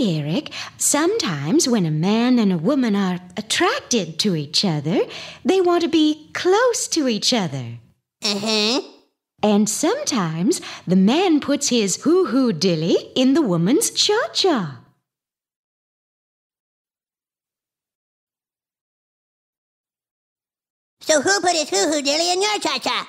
Eric, sometimes when a man and a woman are attracted to each other, they want to be close to each other. Uh mm-hmm. huh. And sometimes the man puts his hoo hoo dilly in the woman's cha cha. So who put his hoo hoo dilly in your cha cha?